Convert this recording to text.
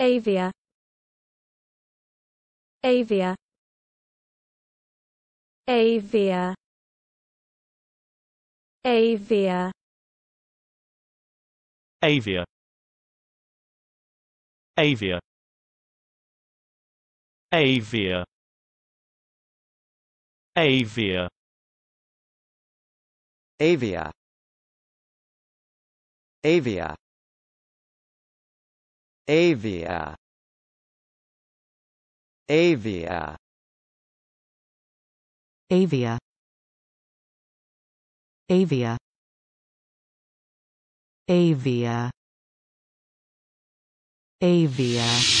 Avia Avia Avia Avia Avia Avia Avia Avia Avia Avia Avia Avia Avia Avia Avia Avia